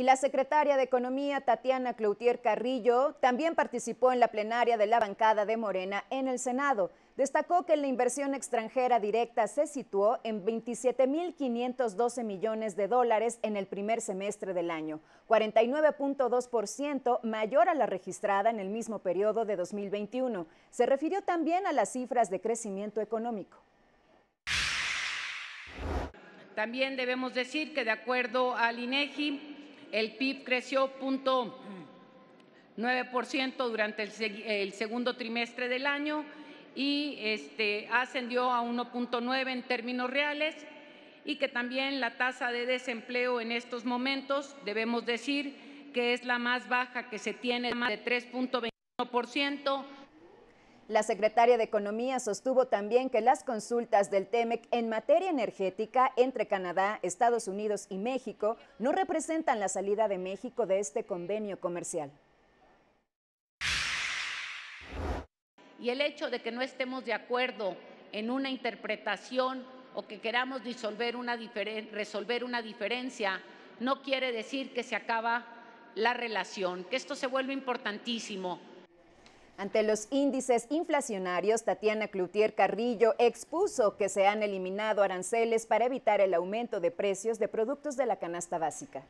y la secretaria de Economía, Tatiana Cloutier Carrillo, también participó en la plenaria de la bancada de Morena en el Senado. Destacó que la inversión extranjera directa se situó en 27.512 millones de dólares en el primer semestre del año, 49.2% mayor a la registrada en el mismo periodo de 2021. Se refirió también a las cifras de crecimiento económico. También debemos decir que de acuerdo al INEGI, el PIB creció 0.9% durante el, segundo trimestre del año y este, ascendió a 1.9 en términos reales y que también la tasa de desempleo en estos momentos, debemos decir, que es la más baja que se tiene, más de 3.21%, la secretaria de Economía sostuvo también que las consultas del TEMEC en materia energética entre Canadá, Estados Unidos y México no representan la salida de México de este convenio comercial. Y el hecho de que no estemos de acuerdo en una interpretación o que queramos disolver una resolver una diferencia no quiere decir que se acaba la relación, que esto se vuelve importantísimo ante los índices inflacionarios, Tatiana Cloutier Carrillo expuso que se han eliminado aranceles para evitar el aumento de precios de productos de la canasta básica.